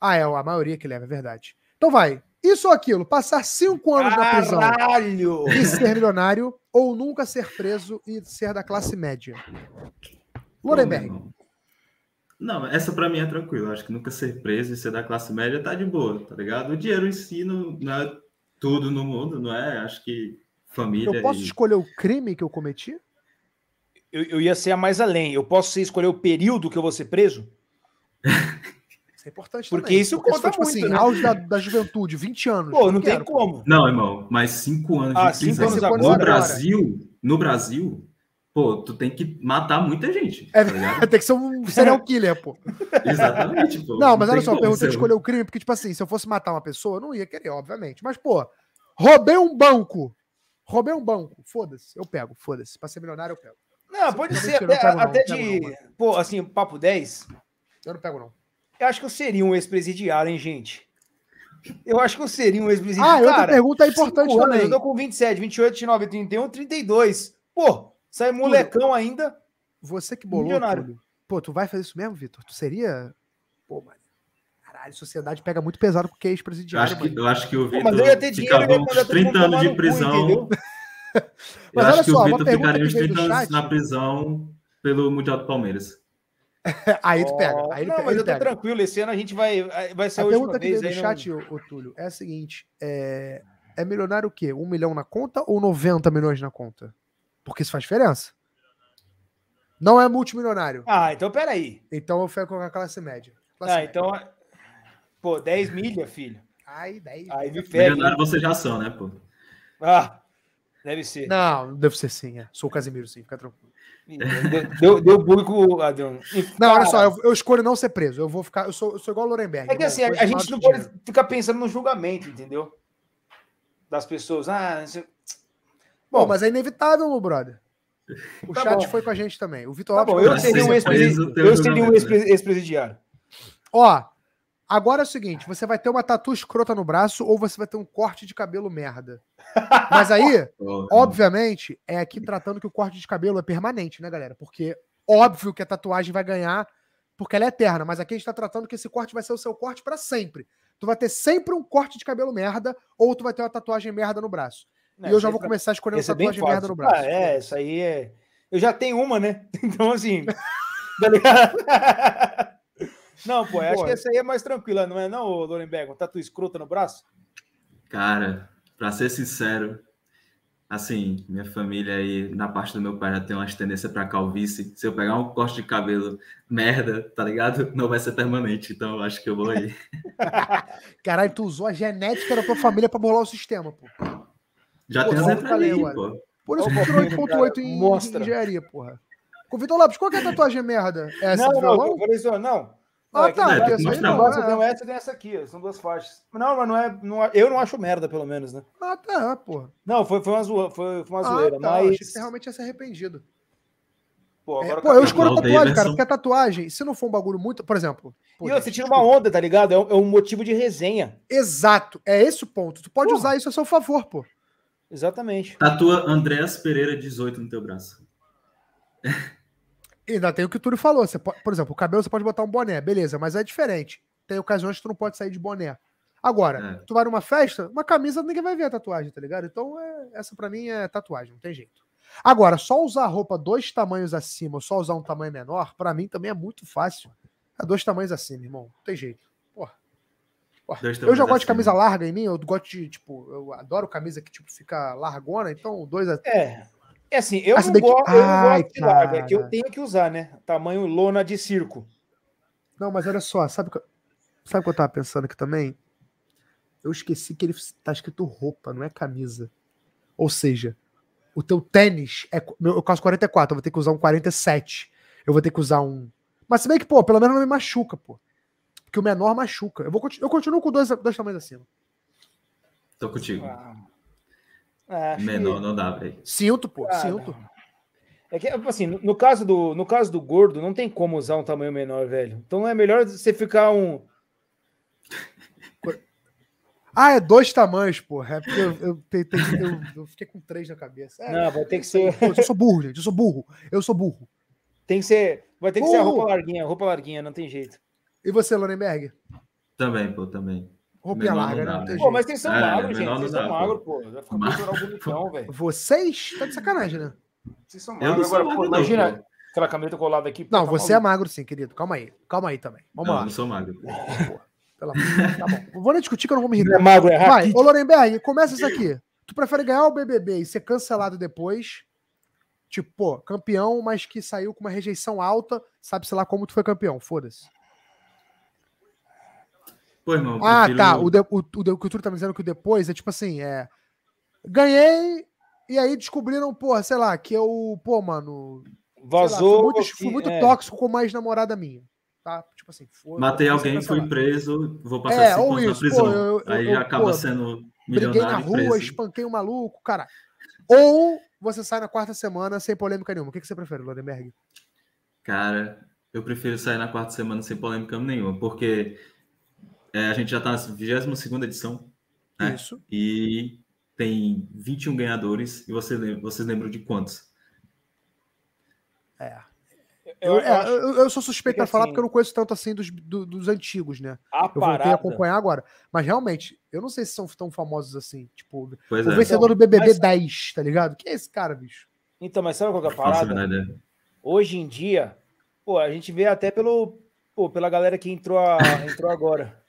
Ah, é, a maioria que leva, é verdade. Então vai. Isso ou aquilo? Passar cinco anos Caralho. na prisão e ser milionário ou nunca ser preso e ser da classe média? Lorenberg. Não, essa para mim é tranquila. Acho que nunca ser preso e ser da classe média tá de boa, tá ligado? O dinheiro em si não, não é tudo no mundo, não é? Acho que família. Eu posso e... escolher o crime que eu cometi? Eu, eu ia ser a mais além. Eu posso escolher o período que eu vou ser preso? Isso é importante Porque também. isso Porque conta se tipo muito, tipo assim, né? auge da, da, juventude, 20 anos. Pô, não, não tem quero, como. Não, irmão, mas 5 anos ah, de cinco anos agora. No Brasil, no Brasil, pô, tu tem que matar muita gente. É, tá tem que ser um serial é. killer, pô. Exatamente, pô. Não, mas não olha só, eu perguntei de escolher o crime, porque, tipo assim, se eu fosse matar uma pessoa, eu não ia querer, obviamente. Mas, pô, roubei um banco. Roubei um banco, foda-se, eu pego, foda-se. Pra ser milionário, eu pego. Não, pode ser é, até, não, até não, de. Não, pô, assim, papo 10. Eu não pego, não. Eu acho que eu seria um ex-presidiário, hein, gente? Eu acho que eu seria um ex-presidiário. Ah, Cara, outra pergunta é importante anos, também. Eu tô com 27, 28, 29, 31, 32. Pô, sai molecão Túlio, ainda. Você que bolou, Túlio. Pô, tu vai fazer isso mesmo, Vitor? Tu seria... Pô, mano. Caralho, sociedade pega muito pesado com o que é ex-presidiário. Eu, eu acho que, o Vitor Pô, mas eu ia ter dinheiro, ficava uns 30 anos de prisão. Cu, mas eu olha acho que o Vitor ficaria uns 30 anos na prisão pelo Mundial do Palmeiras. aí tu pega. Aí não, mas ele eu tô pega. tranquilo. Esse ano a gente vai, vai ser a, vez. A pergunta aqui no chat, não... o Túlio, é a seguinte. É, é milionário o quê? Um milhão na conta ou 90 milhões na conta? Porque isso faz diferença. Não é multimilionário. Ah, então peraí. Então eu fico com a classe média. Classe ah, média. então... Pô, 10 milha, filho. Ai, 10 Aí Milionário vocês já são, né, pô? Ah, Deve ser. Não, deve ser sim. É. Sou o Casimiro, sim, fica tranquilo. Deu, deu bug com o ladrão. Não, olha só, eu, eu, escolho não ser preso. Eu vou ficar. Eu sou, eu sou igual o Lorenberg. É que né? assim, a, a gente não pode ficar pensando no julgamento, entendeu? Das pessoas. Ah, você... Bom, mas é inevitável, meu brother. O tá chat bom. foi com a gente também. O Vitor tá Lopes. Bom, eu seria um ex-presidiário. Ó, Agora é o seguinte: você vai ter uma tatu escrota no braço ou você vai ter um corte de cabelo merda. Mas aí, obviamente, é aqui tratando que o corte de cabelo é permanente, né, galera? Porque óbvio que a tatuagem vai ganhar porque ela é eterna, mas aqui a gente tá tratando que esse corte vai ser o seu corte para sempre. Tu vai ter sempre um corte de cabelo merda ou tu vai ter uma tatuagem merda no braço. Não, e eu já vou começar escolhendo essa é tatuagem é merda no braço. Ah, é, isso aí é. Eu já tenho uma, né? Então, assim. tá ligado? Não, pô, acho que essa aí é mais tranquila, não é não, tá Tatu escrota no braço? Cara, para ser sincero, assim, minha família aí, na parte do meu pai, já tem umas tendências para calvície. Se eu pegar um corte de cabelo merda, tá ligado? Não vai ser permanente, então acho que eu vou aí. Caralho, tu usou a genética da tua família para bolar o sistema, pô. Já pô, tem as entradas pô. Por isso que tirou 8.8 em, em engenharia, porra. Com Lopes, qual que é a tatuagem merda? É essa não, não, não, não, é ah, tá. não, não, né? gosta, tem essa e tem essa aqui. São duas faixas. Não, mas não é, não é, Eu não acho merda, pelo menos, né? Ah, tá, porra. Não, foi, foi uma, zoa, foi, foi uma ah, zoeira. Tá, mas. Eu achei que você realmente ia ser arrependido. Pô, é, agora é, pô tá eu escolho tatuagem, cara, porque a tatuagem, se não for um bagulho muito. Por exemplo. Pô, e você tira uma onda, tá ligado? É um, é um, motivo de resenha. Exato. É esse o ponto. Tu pode usar isso a seu favor, pô. Exatamente. Tatua Andrés Pereira 18 no teu braço ainda tem o que o Túlio falou. Você pode, por exemplo, o cabelo você pode botar um boné, beleza, mas é diferente. Tem ocasiões que tu não pode sair de boné. Agora, é. tu vai numa festa, uma camisa ninguém vai ver a tatuagem, tá ligado? Então, é, essa para mim é tatuagem, não tem jeito. Agora, só usar roupa dois tamanhos acima ou só usar um tamanho menor, para mim também é muito fácil. É dois tamanhos acima, irmão. Não tem jeito. Porra. Porra. Eu já gosto acima. de camisa larga em mim, eu gosto de, tipo, eu adoro camisa que, tipo, fica largona, então dois... É. É assim, eu, Essa ah, não, daqui... go eu de larga, é que eu tenho que usar, né? Tamanho lona de circo. Não, mas olha só, sabe o que, sabe que eu tava pensando aqui também? Eu esqueci que ele tá escrito roupa, não é camisa. Ou seja, o teu tênis é. Meu, eu caso 44, eu vou ter que usar um 47. Eu vou ter que usar um. Mas se bem que, pô, pelo menos não me machuca, pô. Porque o menor machuca. Eu, vou, eu continuo com dois, dois tamanhos acima. Tô contigo. Ah. É, né, não, que... não dá, velho. pô, ah, É que, assim, no caso, do, no caso do gordo, não tem como usar um tamanho menor, velho. Então é melhor você ficar um. Ah, é dois tamanhos, porra. É porque eu, eu, eu, eu fiquei com três na cabeça. É, não, vai ter que é ser. Eu sou burro, gente. Eu sou burro. Eu sou burro. Tem que ser. Vai ter que ser a roupa larguinha, roupa larguinha, não tem jeito. E você, Lorenberg? Também, pô, também. Roupinha larga, né? né? Tem pô, mas tem são é, magros, gente. Vocês são magros, pô. Vai ficar com cultural bonitão, velho. Vocês? Tá de sacanagem, né? Vocês são magros. Agora, magro, pô, não, imagina pô. aquela camisa colada aqui. Não, tá você é maluco. é magro sim, querido. Calma aí. Calma aí também. Vamos não, lá. não sou magro. Pô, tá bom. Vou nem discutir que eu não vou me rir. é magro, é rápido. Vai, ô Lorenberg, começa isso aqui. Tu prefere ganhar o BBB e ser cancelado depois? Tipo, pô, campeão, mas que saiu com uma rejeição alta, sabe-se lá como tu foi campeão, foda-se. Pô, irmão. Ah, tá. Não... O, de, o, o, o tá me dizendo é que o depois é tipo assim: é. Ganhei, e aí descobriram, porra, sei lá, que eu, pô, mano. Vazou. Lá, fui muito, fui muito é. tóxico com mais namorada minha. Tá? Tipo assim, foi, Matei alguém, fui preso, vou passar é, cinco anos isso, na prisão. Pô, eu, eu, aí eu, acaba pô, sendo Briguei na rua, preso. espanquei um maluco, cara. Ou você sai na quarta semana sem polêmica nenhuma. O que, que você prefere, Lodenberg? Cara, eu prefiro sair na quarta semana sem polêmica nenhuma, porque é, a gente já está na 22 edição. Né? Isso. E tem 21 ganhadores. E você, vocês lembram de quantos? É. Eu, eu, é, acho... eu, eu sou suspeito para assim, falar porque eu não conheço tanto assim dos, do, dos antigos, né? eu vou parada... acompanhar agora. Mas realmente, eu não sei se são tão famosos assim. Tipo, pois o é. vencedor então, do BBB mas... 10, tá ligado? Quem é esse cara, bicho? Então, mas sabe qual é a é parada? Nossa, né, né? Hoje em dia, pô, a gente vê até pelo, pô, pela galera que entrou, a, entrou agora.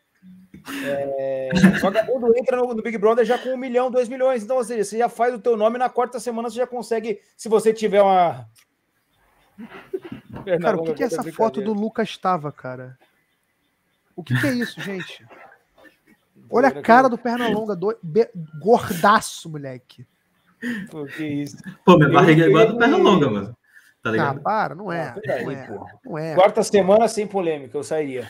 É, vagabundo entra no, no, Big Brother já com um milhão, dois milhões. Então, você já faz o teu nome na quarta semana, você já consegue, se você tiver uma. Cara, o que, que é essa foto do Lucas Tava, cara? O que, que é isso, gente? Olha a cara do Pernalonga, do... Be... gordaço, moleque. Pô, que isso. Pô, minha barriga é igual a do Pernalonga, mano. Tá ligado? Ah, para, não é. Não, é, é não é. Quarta semana sem polêmica, eu sairia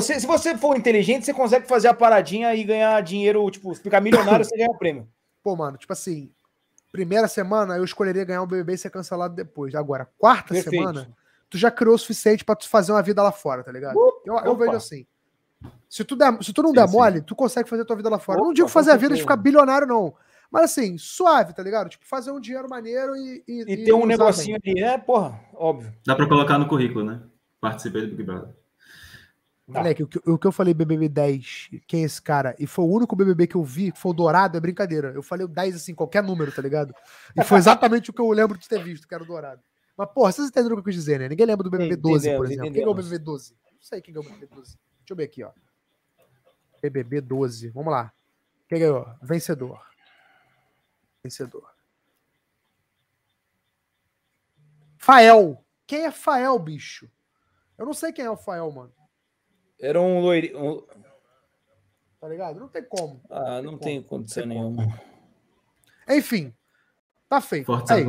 se, você for inteligente, você consegue fazer a paradinha e ganhar dinheiro, tipo, ficar milionário, você ganha o prêmio. Pô, mano, tipo assim, primeira semana eu escolheria ganhar um BBB e ser cancelado depois. Agora, quarta Perfeito. semana, tu já criou o suficiente para tu fazer uma vida lá fora, tá ligado? eu, eu vejo assim. Se tu, der, se tu não sim, der mole, tu consegue fazer tua vida lá fora. Opa, eu não digo fazer a vida de ficar bilionário, não. Mas assim, suave, tá ligado? Tipo, fazer um dinheiro maneiro e. E, e ter um negocinho ali, é, porra, óbvio. Dá pra colocar no currículo, né? Participei do Big Brother. Tá. Moleque, o que, o que eu falei BBB 10, quem é esse cara? E foi o único BBB que eu vi, que foi o Dourado, é brincadeira. Eu falei o 10 assim, qualquer número, tá ligado? E foi exatamente o que eu lembro de ter visto, que era o Dourado. Mas, porra, vocês entenderam o que eu quis dizer, né? Ninguém lembra do BBB 12, por exemplo. Quem é o BBB 12? Não sei quem é o BBB 12. Deixa eu ver aqui, ó. BBB 12, vamos lá. Quem ganhou? Vencedor. Vencedor. Fael. Quem é Fael, bicho? Eu não sei quem é o Fael, mano. Era um loirinho. Um... Tá ligado? Não tem como. Ah, não, tem, como. condição tem nenhuma. Enfim, tá feito. Fortes é